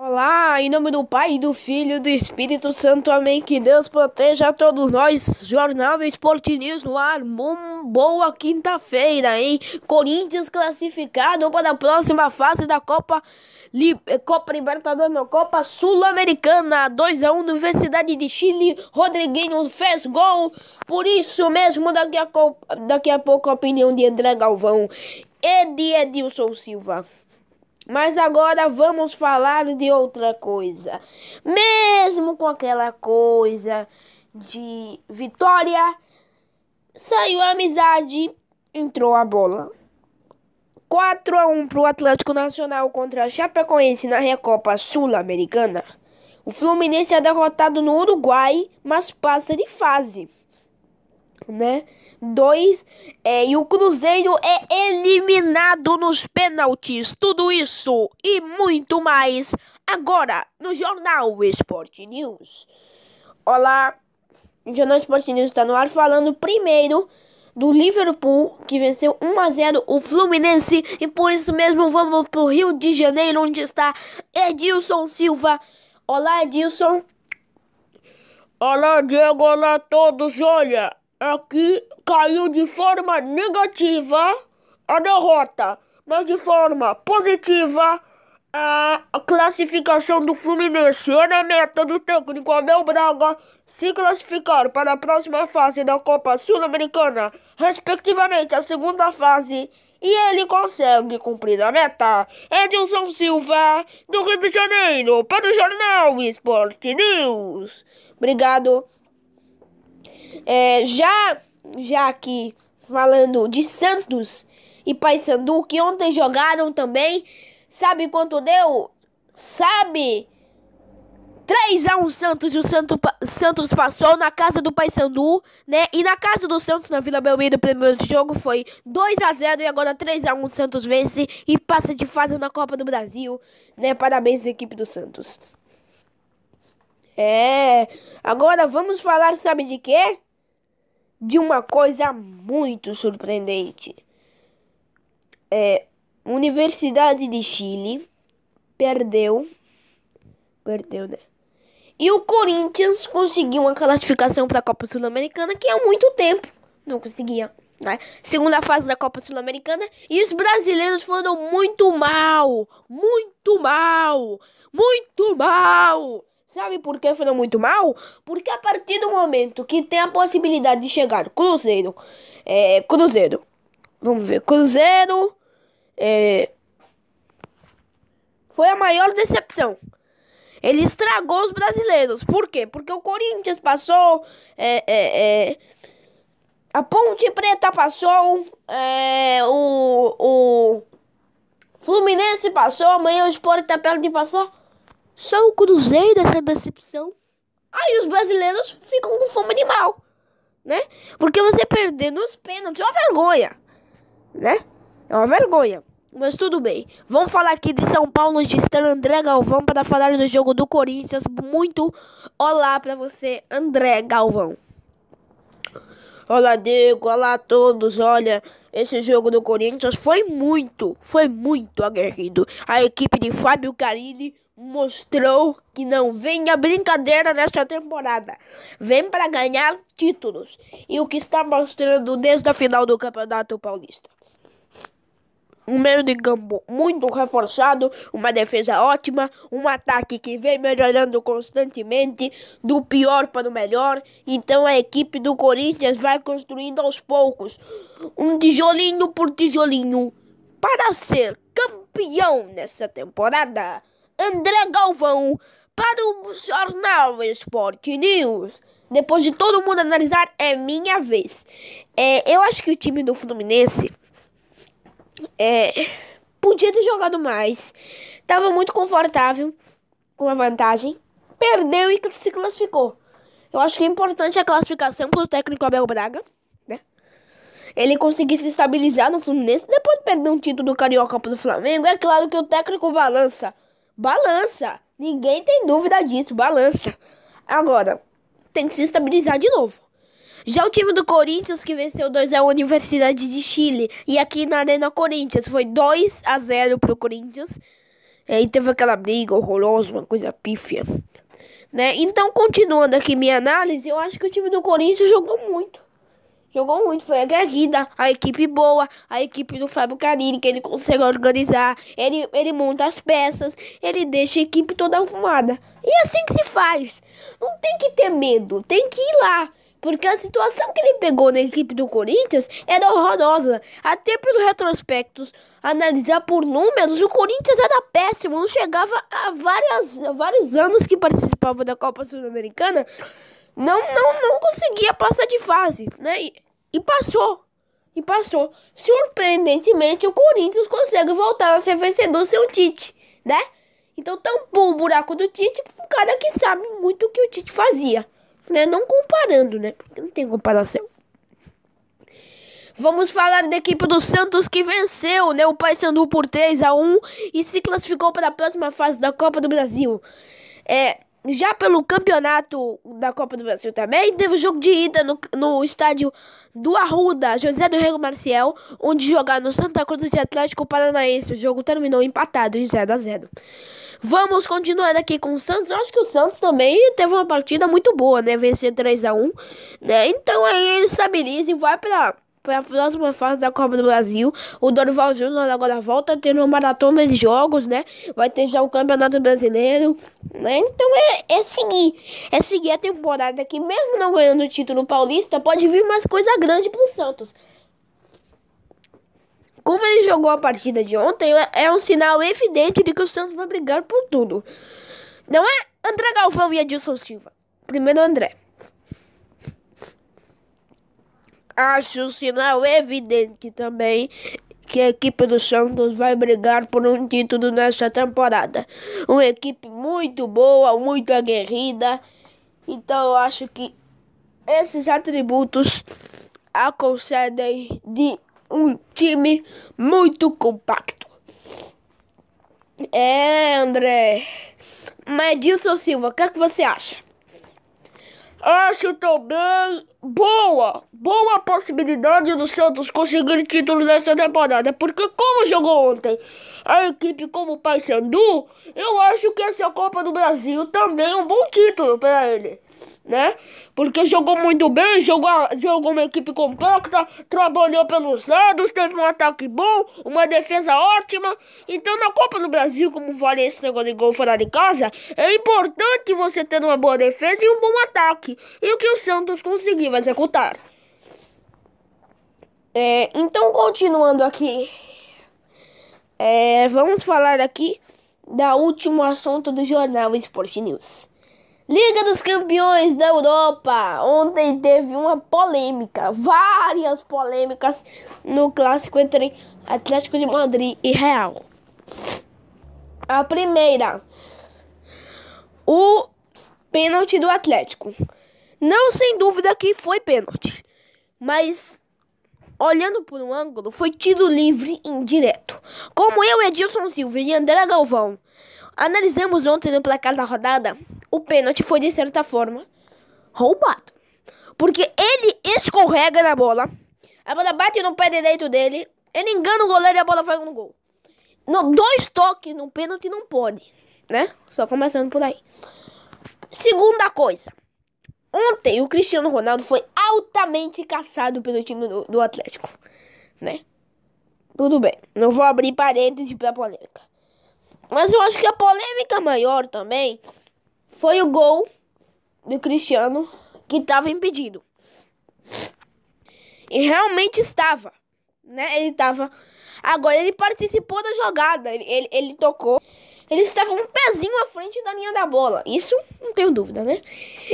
Olá, em nome do Pai, do Filho e do Espírito Santo, amém. Que Deus proteja a todos nós. Jornal Esporte News no ar. Bom, boa quinta-feira, hein? Corinthians classificado para a próxima fase da Copa, Li Copa Libertadores, não, Copa Sul-Americana. 2x1 Universidade de Chile. Rodriguinho fez gol. Por isso mesmo, daqui a, daqui a pouco a opinião de André Galvão e de Edilson Silva. Mas agora vamos falar de outra coisa. Mesmo com aquela coisa de vitória, saiu a amizade, entrou a bola. 4 a 1 para o Atlético Nacional contra a Chapecoense na Recopa Sul-Americana. O Fluminense é derrotado no Uruguai, mas passa de fase né? Dois, é, e o Cruzeiro é eliminado nos pênaltis. Tudo isso e muito mais agora no Jornal Esporte News. Olá, o Jornal Esporte News está no ar falando primeiro do Liverpool, que venceu 1 a 0 o Fluminense, e por isso mesmo vamos para o Rio de Janeiro, onde está Edilson Silva. Olá, Edilson. Olá, Diego, olá a todos. Olha, aqui é caiu de forma negativa a derrota, mas de forma positiva a classificação do Fluminense. Era a meta do técnico Abel Braga se classificar para a próxima fase da Copa Sul-Americana, respectivamente a segunda fase, e ele consegue cumprir a meta. Edilson Silva, do Rio de Janeiro, para o Jornal Esporte News. Obrigado. É, já, já aqui falando de Santos e Paysandu, que ontem jogaram também. Sabe quanto deu? Sabe? 3x1 Santos e o Santo, Santos passou na casa do Paysandu, né? E na casa do Santos, na Vila Belmiro, o primeiro jogo foi 2x0 e agora 3x1 Santos vence e passa de fase na Copa do Brasil, né? Parabéns à equipe do Santos. É, agora vamos falar, sabe de quê? De uma coisa muito surpreendente. É, Universidade de Chile perdeu, perdeu, né? E o Corinthians conseguiu uma classificação para a Copa Sul-Americana que há muito tempo não conseguia. Né? Segunda fase da Copa Sul-Americana e os brasileiros foram muito mal, muito mal, muito mal. Sabe por que foram muito mal? Porque a partir do momento que tem a possibilidade de chegar Cruzeiro, é, Cruzeiro, vamos ver, Cruzeiro, é, foi a maior decepção. Ele estragou os brasileiros. Por quê? Porque o Corinthians passou, é, é, é a Ponte Preta passou, é, o, o Fluminense passou, amanhã o Sport tá perto de passar. Só o Cruzeiro dessa decepção. Aí os brasileiros ficam com fome de mal, né? Porque você perder nos pênaltis é uma vergonha, né? É uma vergonha. Mas tudo bem. Vamos falar aqui de São Paulo de estar André Galvão para falar do jogo do Corinthians. Muito olá para você, André Galvão. Olá, Diego. Olá a todos. Olha, esse jogo do Corinthians foi muito, foi muito aguerrido. A equipe de Fábio Carini mostrou que não vem a brincadeira nesta temporada. Vem para ganhar títulos. E o que está mostrando desde a final do Campeonato Paulista. Um meio de campo muito reforçado, uma defesa ótima, um ataque que vem melhorando constantemente, do pior para o melhor. Então a equipe do Corinthians vai construindo aos poucos, um tijolinho por tijolinho, para ser campeão nessa temporada. André Galvão para o jornal Esporte News. Depois de todo mundo analisar, é minha vez. É, eu acho que o time do Fluminense é, podia ter jogado mais. Tava muito confortável com a vantagem. Perdeu e se classificou. Eu acho que é importante a classificação para o técnico Abel Braga. Né? Ele conseguir se estabilizar no Fluminense depois de perder um título do Carioca para o Flamengo. É claro que o técnico balança balança. Ninguém tem dúvida disso, balança. Agora, tem que se estabilizar de novo. Já o time do Corinthians que venceu 2 a Universidade de Chile e aqui na Arena Corinthians foi 2 a 0 pro Corinthians. aí teve aquela briga horrorosa, uma coisa pífia. Né? Então, continuando aqui minha análise, eu acho que o time do Corinthians jogou muito. Jogou muito, foi agredida. A equipe boa, a equipe do Fábio Carini, que ele consegue organizar. Ele, ele monta as peças, ele deixa a equipe toda arrumada. E é assim que se faz. Não tem que ter medo, tem que ir lá. Porque a situação que ele pegou na equipe do Corinthians era horrorosa. Até pelo retrospectos, analisar por números, o Corinthians era péssimo. Não chegava a várias, a vários anos que participava da Copa Sul-Americana não, não, não conseguia passar de fase, né? E, e passou. E passou. Surpreendentemente, o Corinthians consegue voltar a ser vencedor sem o Tite, né? Então tampou o buraco do Tite com um cara que sabe muito o que o Tite fazia. Né? Não comparando, né? Porque não tem comparação. Vamos falar da equipe do Santos que venceu né, o Paysandu por 3 a 1 e se classificou para a próxima fase da Copa do Brasil. É, já pelo campeonato da Copa do Brasil também, teve o jogo de ida no, no estádio do Arruda, José do Rego Marcial, onde jogaram Santa Cruz de Atlético Paranaense. O jogo terminou empatado em 0 a 0 Vamos continuar aqui com o Santos. Eu acho que o Santos também teve uma partida muito boa, né? Vencer 3 a 1 né? Então aí ele estabiliza e vai para para a próxima fase da Copa do Brasil. O Dorival Júnior agora volta a ter uma maratona de jogos, né? Vai ter já o Campeonato Brasileiro, né? Então é, é seguir. É seguir a temporada que, mesmo não ganhando o título paulista, pode vir mais coisa grande para o Santos. Como ele jogou a partida de ontem, é, é um sinal evidente de que o Santos vai brigar por tudo. Não é André Galvão e Adilson Silva. Primeiro André. acho um sinal é evidente também que a equipe do Santos vai brigar por um título nesta temporada. Uma equipe muito boa, muito aguerrida. Então eu acho que esses atributos a concedem de um time muito compacto. É, André. Mas Dilson Silva, o que, é que você acha? Acho também boa, boa possibilidade do Santos conseguir título nessa temporada, porque como jogou ontem a equipe como o Paysandu, eu acho que essa Copa do Brasil também é um bom título para ele né? Porque jogou muito bem, jogou, jogou uma equipe compacta, trabalhou pelos lados, teve um ataque bom, uma defesa ótima. Então, na Copa do Brasil, como vale esse negócio de gol fora de casa, é importante você ter uma boa defesa e um bom ataque. E o que o Santos conseguiu executar. É, então, continuando aqui, é, vamos falar aqui da último assunto do jornal Sport News. Liga dos Campeões da Europa. Ontem teve uma polêmica, várias polêmicas no clássico entre Atlético de Madrid e Real. A primeira, o pênalti do Atlético. Não sem dúvida que foi pênalti, mas olhando por um ângulo, foi tiro livre indireto. Como eu, Edilson Silva e André Galvão analisamos ontem no placar da rodada, o pênalti foi, de certa forma, roubado. Porque ele escorrega na bola, a bola bate no pé direito dele, ele engana o goleiro e a bola vai no gol. No, dois toques no pênalti não pode, né? Só começando por aí. Segunda coisa. Ontem o Cristiano Ronaldo foi altamente caçado pelo time do, do Atlético, né? Tudo bem, não vou abrir parênteses pra polêmica. Mas eu acho que a polêmica maior também foi o gol do Cristiano que estava impedido. E realmente estava, né? Ele estava. Agora ele participou da jogada, ele, ele, ele tocou. Ele estava um pezinho à frente da linha da bola. Isso não tenho dúvida, né?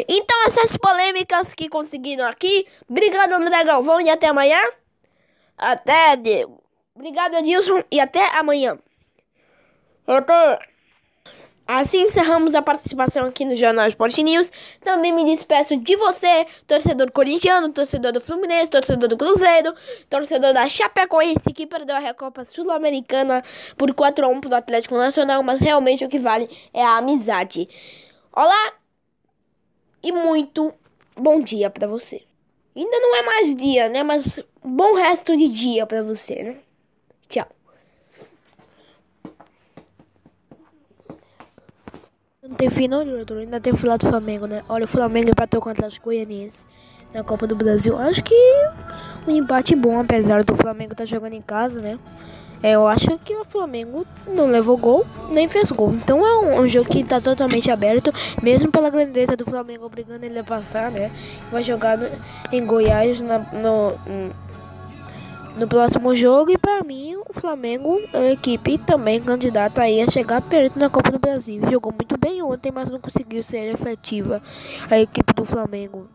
Então essas polêmicas que conseguiram aqui. Obrigado, André Galvão, e até amanhã. Até, Diego. Obrigado, Edilson, e até amanhã. Até. Assim encerramos a participação aqui no Jornal Sport News. Também me despeço de você, torcedor corintiano, torcedor do Fluminense, torcedor do Cruzeiro, torcedor da Chapecoense, que perdeu a Recopa Sul-Americana por 4 a 1 para o Atlético Nacional, mas realmente o que vale é a amizade. Olá e muito bom dia para você. Ainda não é mais dia, né? Mas bom resto de dia para você, né? Não tem fim não, diretor. Ainda tem o final do Flamengo, né? Olha, o Flamengo empatou contra os goianienses na Copa do Brasil. Acho que um empate bom, apesar do Flamengo estar tá jogando em casa, né? É, eu acho que o Flamengo não levou gol, nem fez gol. Então é um, é um jogo que está totalmente aberto, mesmo pela grandeza do Flamengo obrigando ele a passar, né? Vai jogar no, em Goiás na, no, no próximo jogo. E para mim, o Flamengo é uma equipe também candidata aí a chegar perto na Copa do Brasil. Jogou muito bem ontem, mas não conseguiu ser efetiva a equipe do Flamengo.